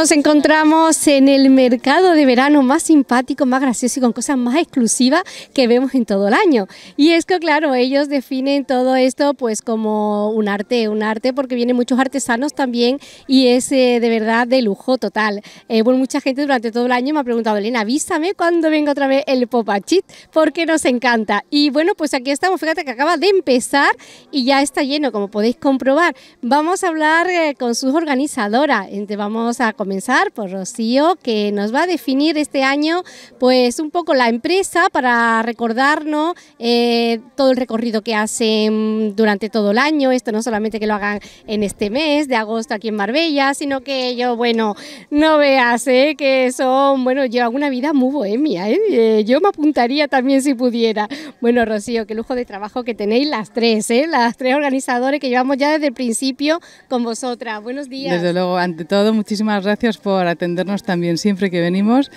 nos encontramos en el mercado de verano más simpático, más gracioso y con cosas más exclusivas que vemos en todo el año. Y es que, claro, ellos definen todo esto pues como un arte, un arte porque vienen muchos artesanos también y es eh, de verdad de lujo total. Eh, bueno, mucha gente durante todo el año me ha preguntado, Elena, avísame cuando venga otra vez el Popachit porque nos encanta. Y bueno, pues aquí estamos, fíjate que acaba de empezar y ya está lleno, como podéis comprobar. Vamos a hablar eh, con sus organizadoras, vamos a comer comenzar por Rocío, que nos va a definir este año pues un poco la empresa para recordarnos eh, todo el recorrido que hacen durante todo el año, esto no solamente que lo hagan en este mes de agosto aquí en Marbella, sino que yo, bueno, no veas eh, que son, bueno, yo hago una vida muy bohemia, eh, eh yo me apuntaría también si pudiera. Bueno, Rocío, qué lujo de trabajo que tenéis las tres, ¿eh? las tres organizadores que llevamos ya desde el principio con vosotras. Buenos días. Desde luego, ante todo, muchísimas gracias gracias por atendernos también siempre que venimos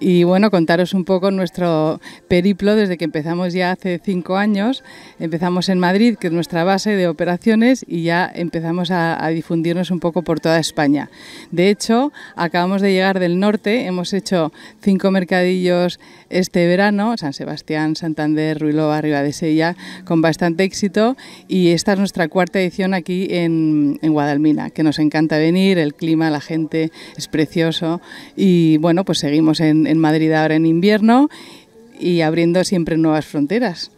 y bueno, contaros un poco nuestro periplo desde que empezamos ya hace cinco años. Empezamos en Madrid, que es nuestra base de operaciones, y ya empezamos a, difundirnos un poco por toda España. De hecho, acabamos de llegar del norte, hemos hecho cinco mercadillos este verano, San Sebastián, Santander, Ruilova, Arriba de con bastante éxito, y esta es nuestra cuarta edición aquí en, en Guadalmina, que nos encanta venir, el clima, la gente, es precioso. Y bueno, pues seguimos en, en Madrid ahora en invierno y abriendo siempre nuevas fronteras.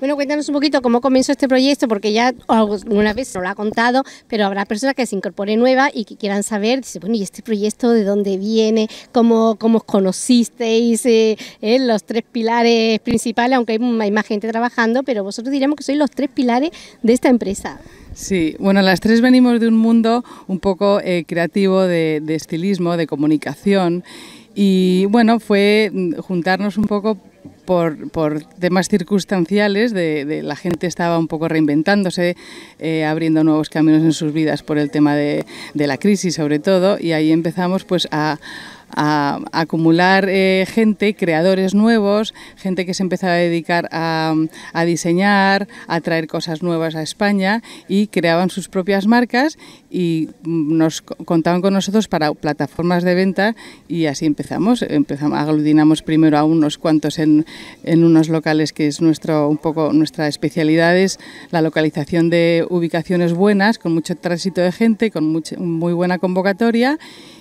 Bueno, cuéntanos un poquito cómo comenzó este proyecto, porque ya alguna vez nos lo ha contado, pero habrá personas que se incorporen nuevas y que quieran saber, dice, bueno, ¿y este proyecto de dónde viene? ¿Cómo, cómo os conocisteis? Eh, eh, los tres pilares principales, aunque hay más gente trabajando, pero vosotros diríamos que sois los tres pilares de esta empresa. Sí, bueno, las tres venimos de un mundo un poco eh, creativo de, estilismo, de comunicación y bueno, fue mm, juntarnos un poco por, temas circunstanciales, de, la gente estaba un poco reinventándose, eh, abriendo nuevos caminos en sus vidas por el tema de, la crisis sobre todo, y ahí empezamos pues a, a, acumular eh, gente, creadores nuevos, gente que se empezaba a dedicar a, diseñar, a traer cosas nuevas a España y creaban sus propias marcas y mm, nos contaban con nosotros para plataformas de venta y así empezamos. empezamos aglutinamos primero a unos cuantos en, unos locales que es nuestro, un poco nuestra especialidad, es la localización de ubicaciones buenas, con mucho tránsito de gente, con muy buena convocatoria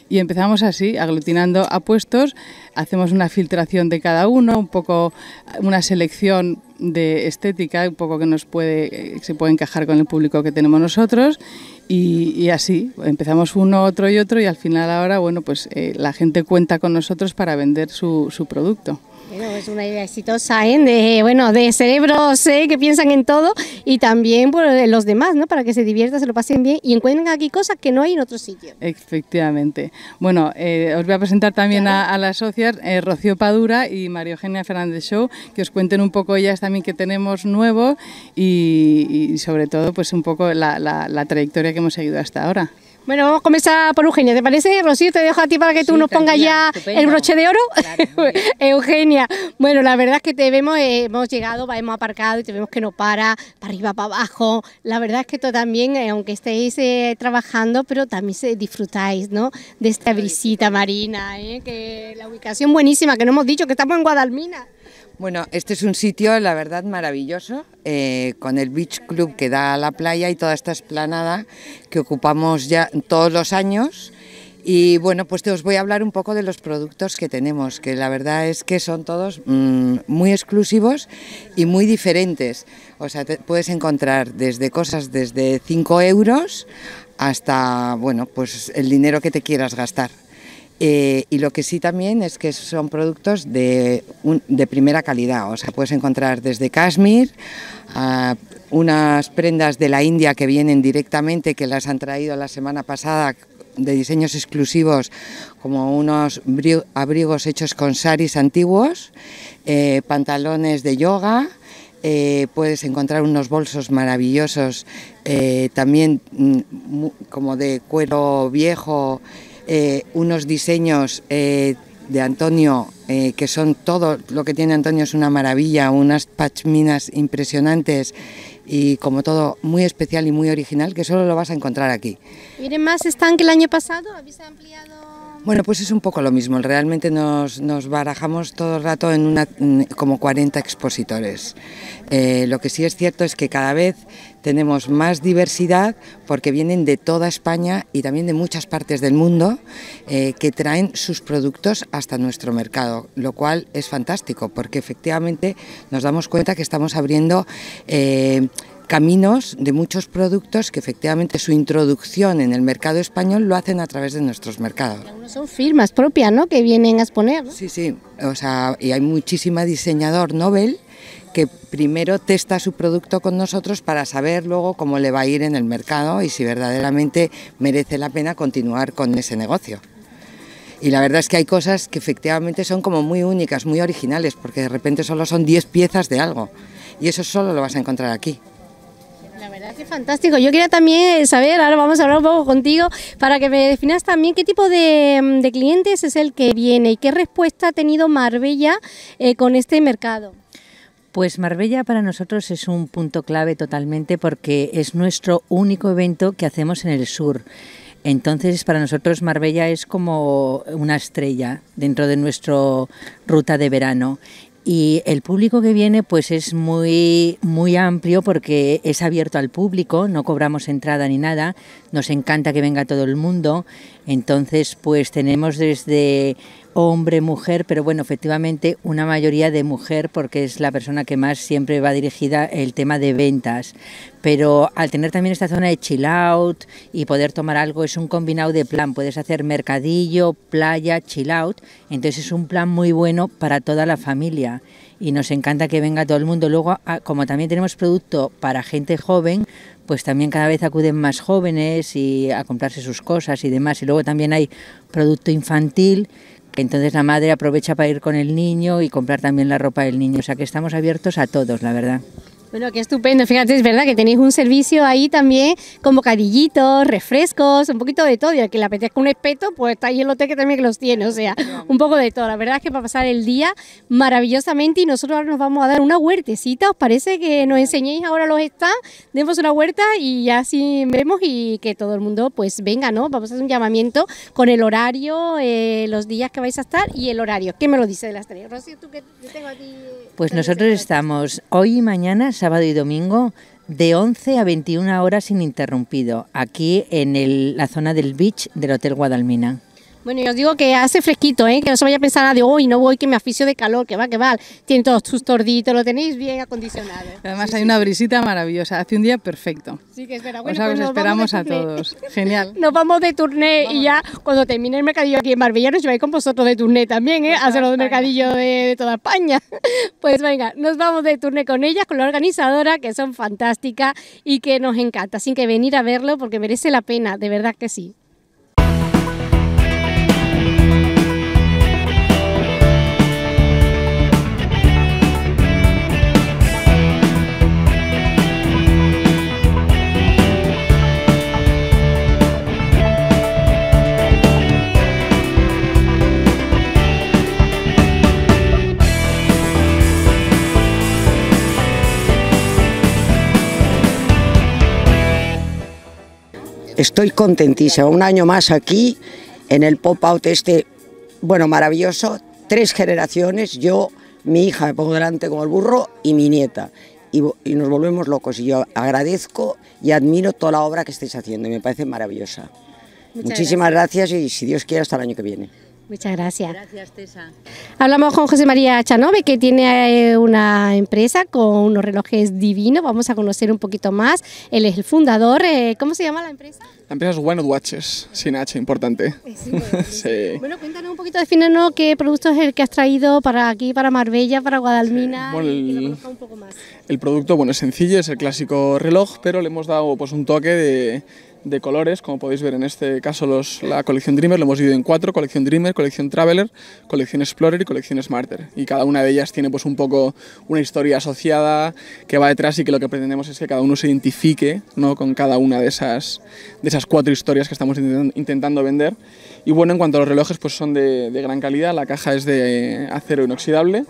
y empezamos así, aglutinando apuestos, hacemos una filtración de cada uno, un poco una selección de estética, un poco que nos puede, eh, se puede encajar con el público que tenemos nosotros y, así empezamos uno, otro y otro y al final ahora, bueno, pues eh, la gente cuenta con nosotros para vender su producto es una idea exitosa, ¿eh? De, bueno, de cerebros que piensan en todo y también por eh, los demás, ¿no? Para que se diviertan, se lo pasen bien y encuentren aquí cosas que no hay en otro sitio. Efectivamente. Bueno, eh, os voy a presentar también a, las socias, Rocío Padura y María Eugenia Fernández Show, que os cuenten un poco ellas también que tenemos nuevo y, sobre todo, pues un poco la, la, la trayectoria que hemos seguido hasta ahora. Bueno, vamos a comenzar por Eugenia, ¿te parece? Rocío, te dejo a ti para que tú nos pongas ya el broche de oro. Eugenia, bueno, la verdad es que te vemos, eh, hemos llegado, hemos aparcado y te vemos que no para, para arriba, para abajo. La verdad es que tú también, eh, aunque estéis eh, trabajando, pero también disfrutáis, ¿no? De esta visita marina, que la ubicación buenísima, que no hemos dicho que estamos en Guadalmina. Bueno, este es un sitio, la verdad, maravilloso, eh, con el Beach Club que da a la playa y toda esta esplanada que ocupamos ya todos los años. Y bueno, pues te os voy a hablar un poco de los productos que tenemos, que la verdad es que son todos mm, muy exclusivos y muy diferentes. O sea, puedes encontrar desde cosas desde 5 euros hasta, bueno, pues el dinero que te quieras gastar. Eh, y lo que sí también es que son productos de, de primera calidad, o sea, puedes encontrar desde Kashmir a unas prendas de la India que vienen directamente, que las han traído la semana pasada de diseños exclusivos, como unos abrigos hechos con saris antiguos, eh, pantalones de yoga, eh, puedes encontrar unos bolsos maravillosos también mm, como de cuero viejo eh, unos diseños eh, de Antonio, eh, que son todo lo que tiene Antonio es una maravilla, unas pachminas impresionantes y como todo muy especial y muy original que solo lo vas a encontrar aquí. Miren más están que el año pasado, habéis ampliado bueno, pues es un poco lo mismo. Realmente nos, barajamos todo el rato en una, como 40 expositores. Eh, lo que sí es cierto es que cada vez tenemos más diversidad porque vienen de toda España y también de muchas partes del mundo eh, que traen sus productos hasta nuestro mercado, lo cual es fantástico porque efectivamente nos damos cuenta que estamos abriendo... Eh, caminos de muchos productos que efectivamente su introducción en el mercado español lo hacen a través de nuestros mercados. son firmas propias, ¿no? Que vienen a exponer. Sí, sí. O sea, y hay muchísima diseñador Nobel que primero testa su producto con nosotros para saber luego cómo le va a ir en el mercado y si verdaderamente merece la pena continuar con ese negocio. Y la verdad es que hay cosas que efectivamente son como muy únicas, muy originales, porque de repente solo son 10 piezas de algo. Y eso solo lo vas a encontrar aquí. La verdad que fantástico. Yo quería también eh, saber, ahora vamos a hablar un poco contigo, para que me definas también qué tipo de, mm, clientes es el que viene y qué respuesta ha tenido Marbella eh, con este mercado. Pues Marbella para nosotros es un punto clave totalmente porque es nuestro único evento que hacemos en el sur. Entonces, para nosotros Marbella es como una estrella dentro de nuestra ruta de verano y el público que viene pues es muy muy amplio porque es abierto al público, no cobramos entrada ni nada, nos encanta que venga todo el mundo, entonces pues tenemos desde hombre, mujer, pero bueno, efectivamente una mayoría de mujer porque es la persona que más siempre va dirigida el tema de ventas. Pero al tener también esta zona de chill out y poder tomar algo, es un combinado de plan. Puedes hacer mercadillo, playa, chill out. Entonces es un plan muy bueno para toda la familia y nos encanta que venga todo el mundo. Luego, ah, como también tenemos producto para gente joven, pues también cada vez acuden más jóvenes y a comprarse sus cosas y demás. Y luego también hay producto infantil entonces la madre aprovecha para ir con el niño y comprar también la ropa del niño. O sea que estamos abiertos a todos, la verdad. Bueno, qué estupendo. Fíjate, es verdad que tenéis un servicio ahí también con bocadillitos, refrescos, un poquito de todo. Y al que le apetezca un espeto, pues está ahí el hotel que también los tiene. O sea, un poco de todo. La verdad es que para pasar el día maravillosamente. Y nosotros ahora nos vamos a dar una huertecita. ¿Os parece que nos enseñéis ahora los está, Demos una huerta y ya así vemos y que todo el mundo pues venga, ¿no? Vamos a hacer un llamamiento con el horario, eh, los días que vais a estar y el horario. ¿Qué me lo dice de las tres? Pues nosotros estamos hoy y mañana sábado y domingo, de 11 a 21 horas ininterrumpido, aquí en la zona del beach del Hotel Guadalmina. Bueno, yo os digo que hace fresquito, ¿eh? que no se vaya a pensar nada ah, de hoy, no voy, que me aficio de calor, que va, que va. Tienen todos sus torditos, lo tenéis bien acondicionado. Además, hay una brisita maravillosa, hace un día perfecto. Sí, que Bueno, pues esperamos a todos. Genial. Nos vamos de turné y ya cuando termine el mercadillo aquí en Marbella, nos lleváis con vosotros de turné también, ¿eh? a hacer los mercadillos de, toda España. Pues venga, nos vamos de turné con ellas, con la organizadora, que son fantásticas y que nos encanta. Así que venir a verlo porque merece la pena, de verdad que sí. Estoy contentísima, un año más aquí en el pop out este, bueno, maravilloso, tres generaciones, yo, mi hija, me pongo delante como el burro y mi nieta. Y, nos volvemos locos. Y yo agradezco y admiro toda la obra que estáis haciendo, me parece maravillosa. Muchísimas gracias y si Dios quiere hasta el año que viene. Muchas gracias. Gracias, Tessa. Hablamos con José María Chanove, que tiene eh, una empresa con unos relojes divinos. Vamos a conocer un poquito más. Él es el fundador. Eh, ¿Cómo se llama la empresa? La empresa es Wynod Watches, sin H, importante. Eh, sí, bueno, cuéntanos un poquito, defínenos qué producto es el que has traído para aquí, para Marbella, para Guadalmina. Bueno, el, el producto, bueno, es sencillo, es el clásico reloj, pero le hemos dado pues, un toque de de colores, como podéis ver en este caso los, la colección Dreamer, lo hemos dividido en cuatro, colección Dreamer, colección Traveler, colección Explorer y colección Smarter. Y cada una de ellas tiene pues un poco una historia asociada que va detrás y que lo que pretendemos es que cada uno se identifique ¿no? con cada una de esas, de esas cuatro historias que estamos intentando vender. Y bueno, en cuanto a los relojes, pues son de, de gran calidad, la caja es de acero inoxidable.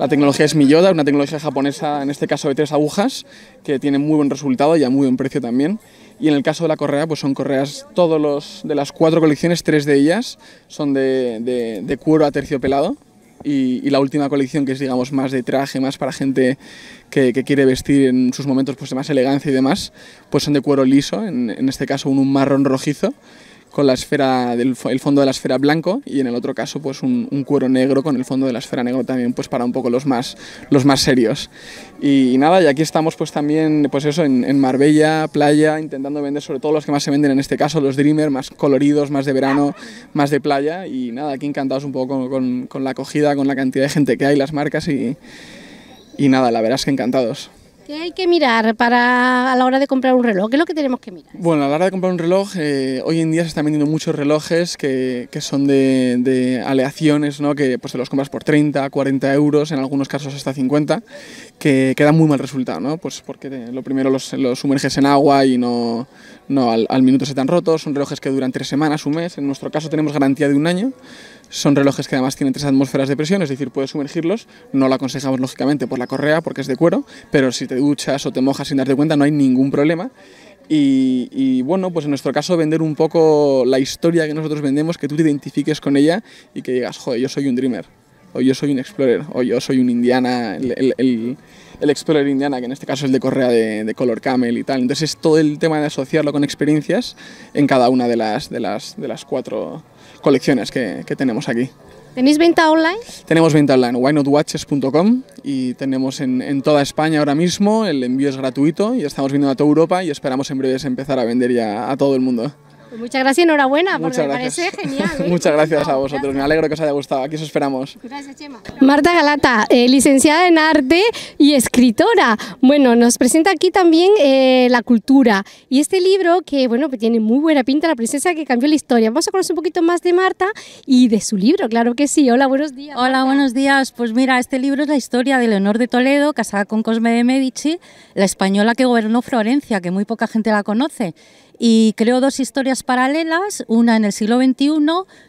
La tecnología es Miyoda, una tecnología japonesa, en este caso de tres agujas, que tiene muy buen resultado y a muy buen precio también. Y en el caso de la correa, pues son correas, todos los, de las cuatro colecciones, tres de ellas son de, de, cuero aterciopelado. Y, y, la última colección que es digamos más de traje, más para gente que, quiere vestir en sus momentos pues, de más elegancia y demás, pues son de cuero liso, en, este caso un marrón rojizo con la esfera del el fondo de la esfera blanco y en el otro caso pues un, cuero negro con el fondo de la esfera negro también pues para un poco los más los más serios y, nada y aquí estamos pues también pues eso en, Marbella playa intentando vender sobre todo los que más se venden en este caso los Dreamer más coloridos más de verano más de playa y nada aquí encantados un poco con, la acogida con la cantidad de gente que hay las marcas y y nada la verdad es que encantados ¿Qué hay que mirar para a la hora de comprar un reloj? ¿Qué es lo que tenemos que mirar? Bueno, a la hora de comprar un reloj, eh, hoy en día se están vendiendo muchos relojes que, son de, aleaciones, ¿no? que pues, te los compras por 30, 40 euros, en algunos casos hasta 50, que, dan muy mal resultado, ¿no? pues porque lo primero los, sumerges en agua y no, no al, al minuto se te han roto, son relojes que duran tres semanas, un mes, en nuestro caso tenemos garantía de un año. Son relojes que además tienen tres atmósferas de presión, es decir, puedes sumergirlos. No lo aconsejamos lógicamente por la correa porque es de cuero, pero si te duchas o te mojas sin darte cuenta no hay ningún problema. Y, bueno, pues en nuestro caso vender un poco la historia que nosotros vendemos, que tú te identifiques con ella y que digas, joder, yo soy un dreamer, o yo soy un explorer, o yo soy un indiana, el, explorer indiana, que en este caso es de correa de, de, color camel y tal. Entonces es todo el tema de asociarlo con experiencias en cada una de las, de las, de las cuatro colecciones que, tenemos aquí. ¿Tenéis venta online? Tenemos venta online, whynotwatches.com y tenemos en, en, toda España ahora mismo, el envío es gratuito y estamos viendo a toda Europa y esperamos en breves empezar a vender ya a todo el mundo. Pues muchas gracias y enhorabuena, muchas porque gracias. me parece genial. ¿eh? muchas gracias a vosotros, me alegro que os haya gustado, aquí os esperamos. Gracias, Chema. Marta Galata, eh, licenciada en arte y escritora. Bueno, nos presenta aquí también eh, la cultura y este libro que, bueno, pues tiene muy buena pinta, La princesa que cambió la historia. Vamos a conocer un poquito más de Marta y de su libro, claro que sí. Hola, buenos días. Hola, buenos días. Pues mira, este libro es la historia de Leonor de Toledo, casada con Cosme de Medici, la española que gobernó Florencia, que muy poca gente la conoce y creo dos historias paralelas, una en el siglo XXI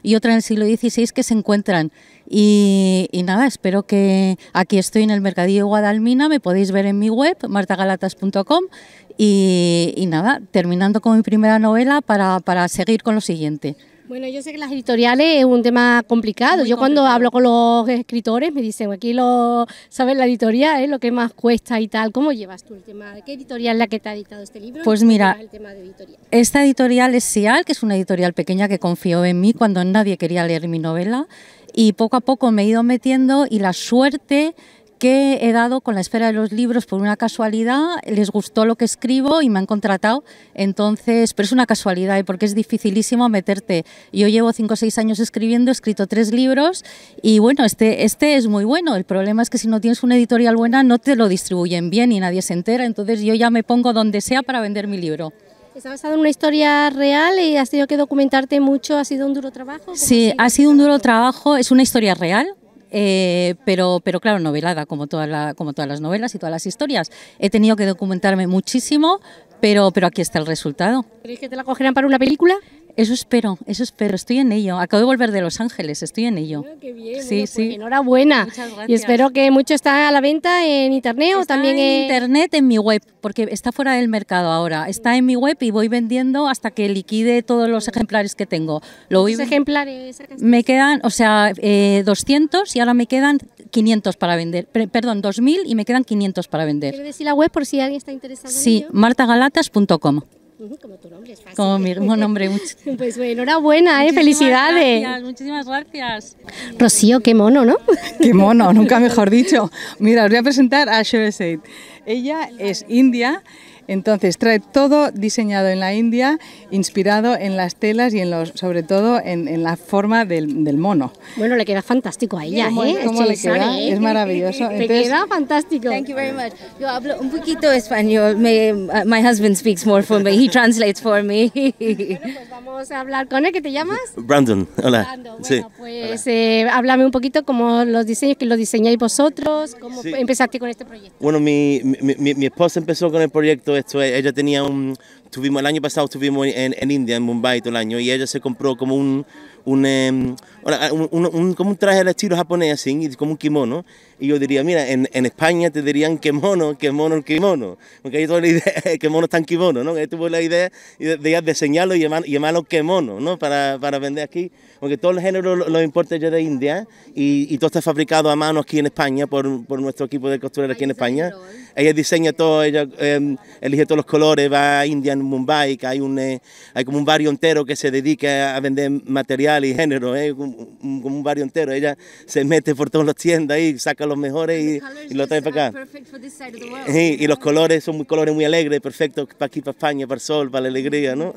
y otra en el siglo XVI que se encuentran. Y, nada, espero que aquí estoy en el Mercadillo de Guadalmina, me podéis ver en mi web, martagalatas.com y, y, nada, terminando con mi primera novela para seguir con lo siguiente. Bueno, yo sé que las editoriales es un tema complicado. yo cuando hablo con los escritores me dicen, aquí lo sabes la editorial, es lo que más cuesta y tal. ¿Cómo llevas tú el tema? ¿Qué editorial es la que te ha editado este libro? Pues mira, esta editorial es SIAL, que es una editorial pequeña que confió en mí cuando nadie quería leer mi novela y poco a poco me he ido metiendo y la suerte que he dado con la esfera de los libros por una casualidad, les gustó lo que escribo y me han contratado, entonces, pero es una casualidad, ¿eh? porque es dificilísimo meterte. Yo llevo 5 o 6 años escribiendo, he escrito 3 libros y bueno, este, este es muy bueno, el problema es que si no tienes una editorial buena no te lo distribuyen bien y nadie se entera, entonces yo ya me pongo donde sea para vender mi libro. Está basado en una historia real y has tenido que documentarte mucho, ¿ha sido un duro trabajo? Sí, ha sido un duro trabajo, es una historia real, eh, pero, pero claro, novelada, como, toda la, como todas las novelas y todas las historias. He tenido que documentarme muchísimo, pero, pero aquí está el resultado. ¿Crees que te la cogerán para una película? Eso espero, eso espero, estoy en ello. Acabo de volver de Los Ángeles, estoy en ello. Ah, qué bien, sí, pues sí. enhorabuena. Y espero que mucho está a la venta en internet o también en, internet en mi web, porque está fuera del mercado ahora. Está en mi web y voy vendiendo hasta que liquide todos los ejemplares que tengo. ¿Los ejemplares? Me quedan, o sea, 200 eh, y ahora me quedan 500 para vender. Perdón, 2000 y me quedan 500 para vender. ¿Quieres decir la web por si alguien está interesado? Sí, martagalatas.com. Como tu nombre es fácil. Como mi mismo nombre. pues bueno, enhorabuena, ¿eh? felicidades. muchísimas gracias. Rocío, qué mono, ¿no? qué mono, nunca mejor dicho. Mira, os voy a presentar a Shore Ella es india entonces trae todo diseñado en la India, inspirado en las telas y en los, sobre todo en, en la forma del, del, mono. Bueno, le queda fantástico a ella, ¿eh? ¿Cómo le queda? ¿eh? Es maravilloso. Te queda fantástico. Thank you very much. Yo hablo un poquito español. Me, uh, my husband speaks more for me. He translates for me. bueno, pues vamos a hablar con él. ¿Qué te llamas? Brandon. Hola. Bueno, Pues eh, háblame un poquito cómo los diseños que los diseñáis vosotros. ¿Cómo empezaste con este proyecto? Bueno, mi, mi, mi esposa empezó con el proyecto esto, eh, ella tenía un... Tuvimos, el año pasado estuvimos en, en India, en Mumbai todo el año, y ella se compró como un, un, em, un, un como un traje de estilo japonés, así, como un kimono. Y yo diría, mira, en, en España te dirían kimono, kimono, kimono. Porque hay toda la idea, kimono tan kimono, ¿no? tuvo la idea de, de, diseñarlo y, y llamarlo kimono, ¿no? Para, para vender aquí que todo el género lo, importa yo de India y, todo está fabricado a mano aquí en España por, por nuestro equipo de costurera aquí en España. Ella diseña todo, ella em, elige todos los colores, va a India, en Mumbai, que hay, un, eh, hay como un barrio entero que se dedica a vender material y género, eh, como un, barrio entero. Ella se mete por todas las tiendas y saca los mejores y, y lo trae para acá. y los colores son muy, colores muy alegres, perfectos para aquí, para España, para el sol, para la alegría, ¿no?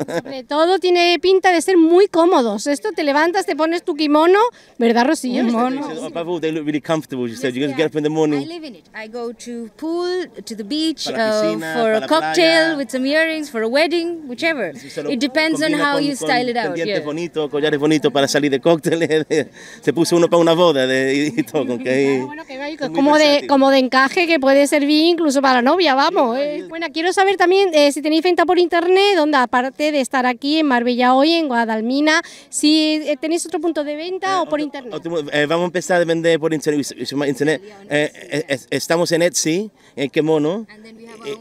Todo tiene pinta de ser muy cómodos. Esto te levanta levantas, te pones tu kimono, ¿verdad, Rocío? Kimono. all, they look really comfortable. You said you guys get up in the morning. I live in it. I go to pool, to the beach, uh, for a cocktail with some earrings, for a wedding, whichever. It depends on how you style it out. Dientes bonitos, collares bonito para salir de cócteles. Se puso uno para una boda y todo. como ah, de como de encaje que puede servir incluso para la novia, vamos. Eh. Bueno, quiero saber también eh, si tenéis venta por internet, donde aparte de estar aquí en Marbella hoy, en Guadalmina, si eh, ¿Tenéis otro punto de venta eh, o por internet? Eh, vamos a empezar a vender por internet. Eh, estamos en Etsy, en Kemono,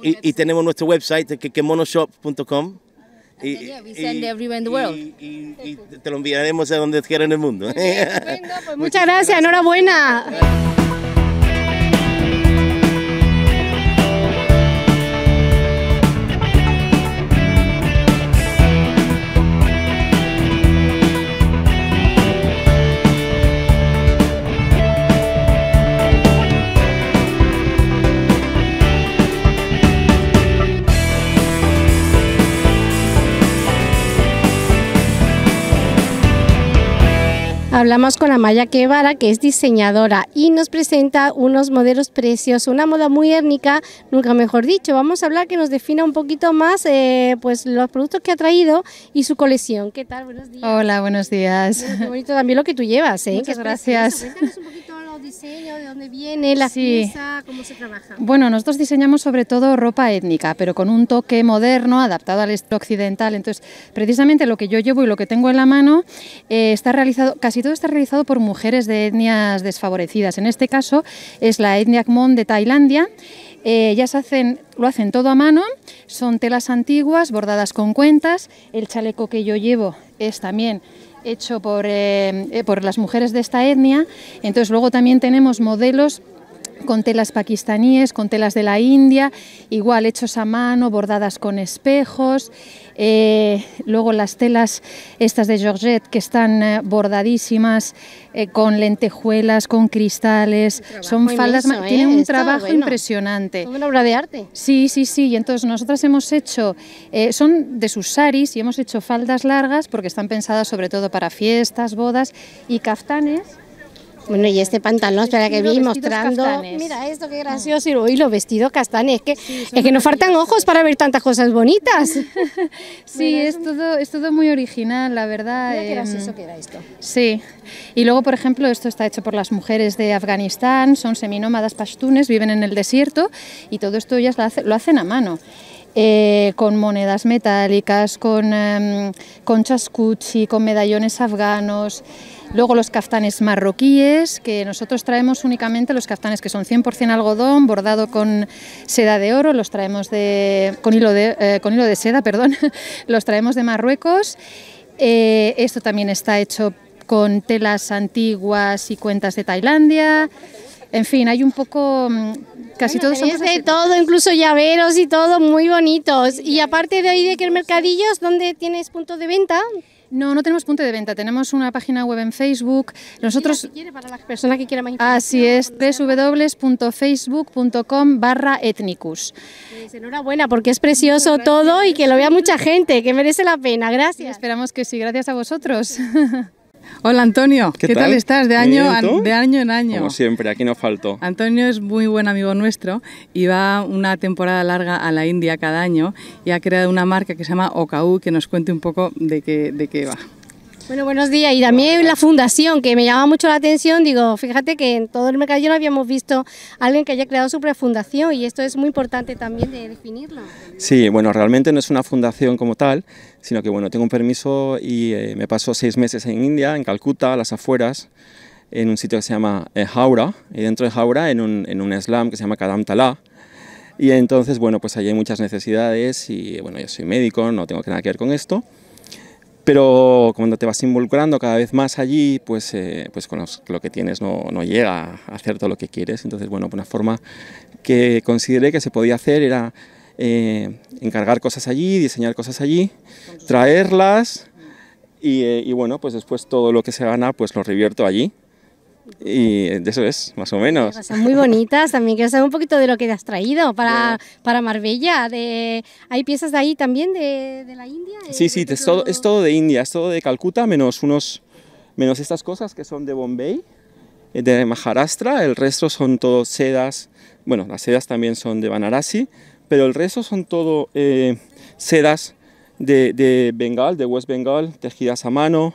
y, tenemos nuestro website, que kemonoshop.com. Y, te lo enviaremos a donde quieras en el mundo. Pues muchas gracias, enhorabuena. Hablamos con Amaya Quevara, que es diseñadora y nos presenta unos modelos preciosos, una moda muy étnica, nunca mejor dicho. Vamos a hablar que nos defina un poquito más eh, pues los productos que ha traído y su colección. ¿Qué tal? Buenos días. Hola, buenos días. bonito también lo que tú llevas, ¿eh? Muchas gracias. Diseño, ¿De dónde viene la ¿Cómo se trabaja? Bueno, nosotros diseñamos sobre todo ropa étnica, pero con un toque moderno, adaptado al occidental. Entonces, precisamente lo que yo llevo y lo que tengo en la mano eh, está realizado, casi todo está realizado por mujeres de etnias desfavorecidas. En este caso es la etnia Khmon de Tailandia. Eh, ellas hacen, lo hacen todo a mano, son telas antiguas bordadas con cuentas. El chaleco que yo llevo es también hecho eh, eh, por, las mujeres de esta etnia. Entonces luego también tenemos modelos con telas pakistaníes, con telas de la India, igual hechos a mano, bordadas con espejos. Eh, luego las telas estas de Georgette que están eh, bordadísimas eh, con lentejuelas, con cristales, son faldas, tienen un trabajo impresionante... impresionante. Una obra de arte. Sí, sí, sí. entonces nosotras hemos hecho, son de sus saris y hemos hecho faldas largas porque están pensadas sobre todo para fiestas, bodas y caftanes bueno, y este pantalón, espera que vi mostrando. Mira esto, qué gracioso. Y los vestidos castanes. Es que, es que nos faltan ojos para ver tantas cosas bonitas. sí, es, todo, es todo muy original, la verdad. Mira qué em, gracioso que era esto. Sí. Y luego, por ejemplo, esto está hecho por las mujeres de Afganistán, son seminómadas pastunes, viven en el desierto y todo esto ellas lo hacen a mano. Eh, con monedas metálicas, con, em, conchas con chascuchi, con medallones afganos. Luego los caftanes marroquíes, que nosotros traemos únicamente los caftanes que son 100% algodón, bordado con seda de oro, los traemos de, con, hilo de, eh, con hilo de seda, perdón, los traemos de Marruecos. Eh, esto también está hecho con telas antiguas y cuentas de Tailandia. En fin, hay un poco, mm, casi todos de todo, incluso llaveros y todo, muy bonitos. Y aparte de ahí de que el mercadillo, ¿dónde tienes punto de venta? No, no tenemos punto de venta, tenemos una página web en Facebook. Nosotros... para las personas que quieran Así ah, es, www.facebook.com barra etnicus. Pues enhorabuena, porque es precioso todo y que lo vea mucha gente, que merece la pena. Gracias. esperamos que sí, gracias a vosotros. Hola Antonio, ¿qué, tal? estás? De año, año en año. Como siempre, aquí no faltó. Antonio es muy buen amigo nuestro y va una temporada larga a la India cada año y ha creado una marca que se llama Okau, que nos cuente un poco de de qué va. Bueno, buenos días. Y también la fundación, que me llama mucho la atención. Digo, fíjate que en todo el ya no habíamos visto a alguien que haya creado su prefundación y esto es muy importante también de definirlo. Sí, bueno, realmente no es una fundación como tal, sino que bueno, tengo un permiso y eh, me paso seis meses en India, en Calcuta, a las afueras, en un sitio que se llama eh, Jaura, y dentro de Jaura en un, en un slam que se llama Kadam Talá, y entonces, bueno, pues allí hay muchas necesidades y, bueno, yo soy médico, no tengo nada que ver con esto, pero cuando te vas involucrando cada vez más allí, pues, eh, pues con lo que tienes no, llega a hacer todo lo que quieres. Entonces, bueno, una forma que consideré que se podía hacer era eh, encargar cosas allí, diseñar cosas allí, traerlas y, eh, y bueno, pues después todo lo que se gana pues lo revierto allí. Y eso es, más o menos. Pues son muy bonitas. También quiero saber un poquito de lo que has traído para, para Marbella. De, ¿Hay piezas de ahí también, de, de la India? Sí, eh, sí, es todo, es todo de India, es todo de Calcuta, menos, unos, menos estas cosas que son de Bombay, eh, de Maharashtra. El resto son todo sedas. Bueno, las sedas también son de Banarasi, pero el resto son todo eh, sedas de, de, Bengal, de West Bengal, tejidas a mano.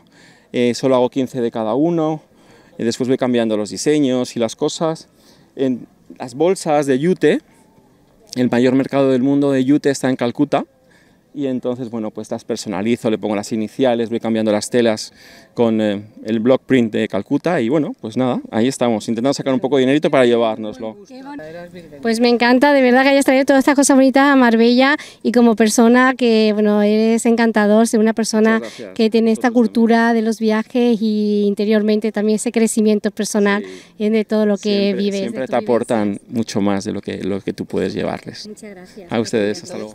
solo hago 15 de cada uno después voy cambiando los diseños y las cosas. En las bolsas de yute, el mayor mercado del mundo de yute está en Calcuta y entonces bueno pues las personalizo, le pongo las iniciales, voy cambiando las telas con eh, el block print de Calcuta y bueno pues nada, ahí estamos, intentando sacar un poco de dinerito para llevárnoslo. Pues me encanta, de verdad que hayas traído todas estas cosas bonitas a Marbella y como persona que bueno eres encantador, ser una persona que tiene esta cultura de los viajes y interiormente también ese crecimiento personal de todo lo que vive vives. Siempre te aportan mucho más de lo que, lo que tú puedes llevarles. Muchas gracias. A ustedes, hasta luego.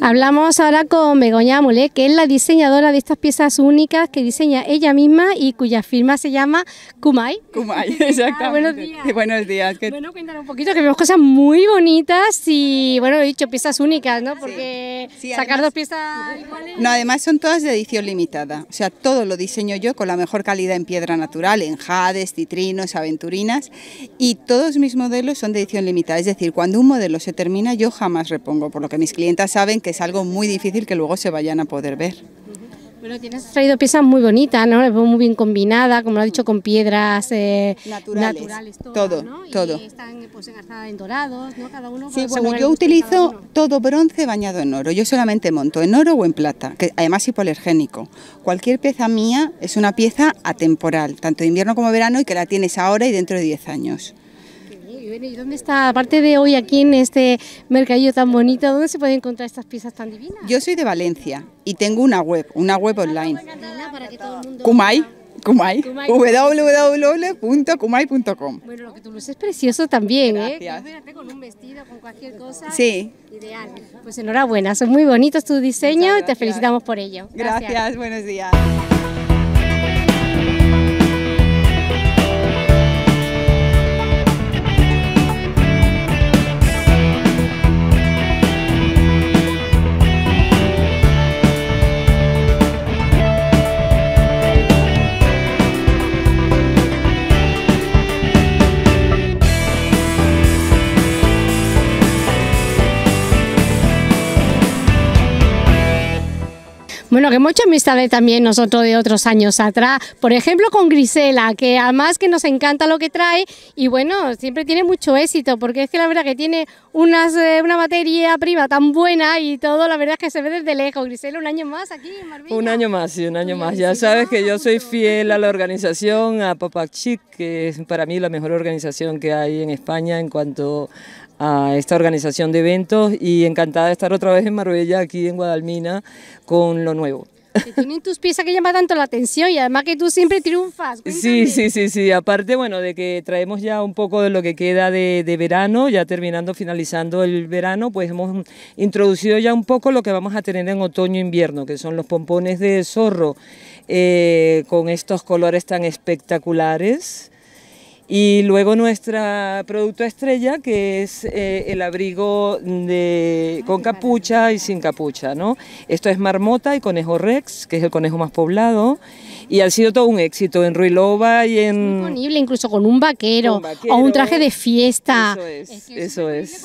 Hablamos ahora con Begoña mole que es la diseñadora de estas piezas únicas que diseña ella misma y cuya firma se llama Kumai. Kumai, exacto. Ah, buenos días. Buenos días. Bueno, un poquito, que vemos cosas muy bonitas y, bueno, he dicho piezas únicas, ¿no? Porque sacar dos piezas No, además son todas de edición limitada. O sea, todo lo diseño yo con la mejor calidad en piedra natural, en jades, citrinos aventurinas, y todos mis modelos son de edición limitada. Es decir, cuando un modelo se termina, yo jamás repongo, por lo que mis clientas saben que es algo muy difícil difícil que luego se vayan a poder ver. Bueno, tienes traído piezas muy bonitas, ¿no? muy bien combinada, como lo ha dicho, con piedras eh, naturales, todo, todo. están pues, en dorados, ¿no? Cada uno. Sí, yo utilizo todo bronce bañado en oro. Yo solamente monto en oro o en plata, que además hipoalergénico. Cualquier pieza mía es una pieza atemporal, tanto de invierno como de verano, y que la tienes ahora y dentro de 10 años. Y dónde está, aparte de hoy aquí en este mercadillo tan bonito, dónde se pueden encontrar estas piezas tan divinas? Yo soy de Valencia y tengo una web, una web ah, online. Pues kumai. Kumai, www.kumai.com. Bueno, lo que tú luces es precioso también, ¿eh? Gracias. con pues un vestido, con cualquier cosa. Sí. Ideal. Pues enhorabuena, son muy bonitos tus diseños y te felicitamos por ello. Gracias, Gracias buenos días. Bueno, que hemos hecho amistades también nosotros de otros años atrás, por ejemplo con Grisela, que además que nos encanta lo que trae y bueno, siempre tiene mucho éxito, porque es que la verdad que tiene unas, eh, una materia prima tan buena y todo, la verdad es que se ve desde lejos. Grisela, un año más aquí en Marbella. Un año más, y un año más. Ya sabes que yo soy fiel a la organización, a Papachic, que es para mí la mejor organización que hay en España en cuanto a esta organización de eventos y encantada de estar otra vez en Marbella, aquí en Guadalmina, con lo nuevo. tienen tus piezas que llaman tanto la atención y además que tú siempre triunfas. Sí, sí, sí, sí. Aparte, bueno, de que traemos ya un poco de lo que queda de, verano, ya terminando, finalizando el verano, pues hemos introducido ya un poco lo que vamos a tener en otoño-invierno, e que son los pompones de zorro, eh, con estos colores tan espectaculares. Y luego nuestra producto estrella, que es eh, el abrigo de, ah, con capucha y sin capucha. ¿no? Esto es marmota y conejo rex, que es el conejo más poblado y ha sido todo un éxito en Ruilova y en... Disponible incluso con un vaquero, o un traje de fiesta. Eso es, eso es.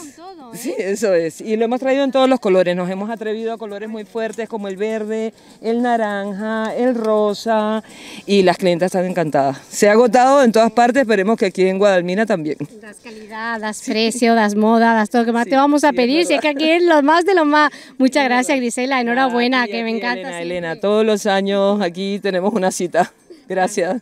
¿eh? eso es. Y lo hemos traído en todos los colores, nos hemos atrevido a colores muy fuertes como el verde, el naranja, el rosa y las clientas están encantadas. Se ha agotado en todas partes, esperemos que aquí en Guadalmina también. Das calidad, das precio, das moda, das todo lo que más te vamos a pedir, si es que aquí es lo más de lo más. Muchas gracias Grisela, enhorabuena, que me encanta. Elena, Elena, todos los años aquí tenemos una Gracias.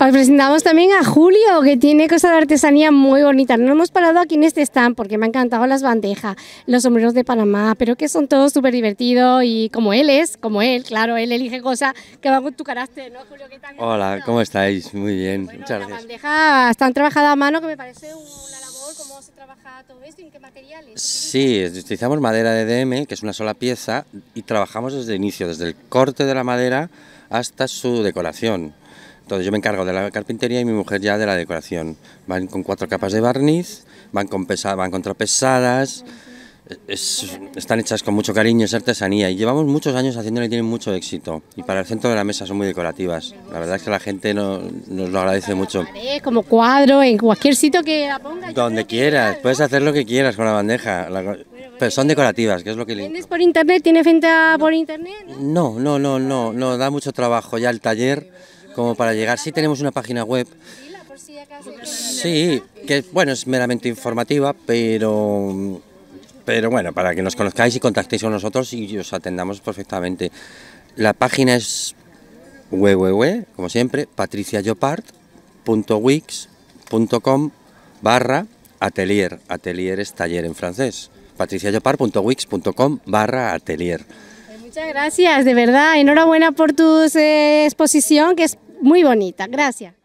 Os presentamos también a Julio, que tiene cosas de artesanía muy bonitas. No hemos parado aquí en este stand porque me han encantado las bandejas, los sombreros de Panamá, pero que son todos súper divertidos y como él es, como él, claro, él elige cosas que van con tu carácter, ¿no, Julio? ¿Qué tal? Hola, ¿cómo estáis? Muy bien, muchas gracias. Las bandejas están trabajadas a mano, que me parece una labor, ¿cómo se trabaja todo esto y en qué materiales? Sí, utilizamos madera de DM, que es una sola pieza, y trabajamos desde el inicio, desde el corte de la madera hasta su decoración. Entonces yo me encargo de la carpintería y mi mujer ya de la decoración. Van con cuatro capas de barniz, van con pesa, van contrapesadas, e-, están hechas con mucho cariño, es artesanía y llevamos muchos años haciéndolo y tienen mucho éxito. Y para el centro de la mesa son muy decorativas. La verdad es que la gente nos lo agradece mucho. Como cuadro, en cualquier sitio que la pongas. Donde quieras, puedes hacer lo que quieras con la bandeja. La, pero son decorativas, que es lo que le... ¿Vendes por internet? ¿Tiene venta por internet? No, no, no, no, no, da mucho trabajo ya el taller como para llegar. Sí tenemos una página web. Sí, que bueno, es meramente informativa, pero pero bueno, para que nos conozcáis y contactéis con nosotros y os atendamos perfectamente. La página es www, como siempre, patriciayopart.wix.com barra atelier. Atelier es taller en francés patriciayopar.wix.com barra atelier. Pues muchas gracias, de verdad. Enhorabuena por tu eh, exposición, que es muy bonita. Gracias.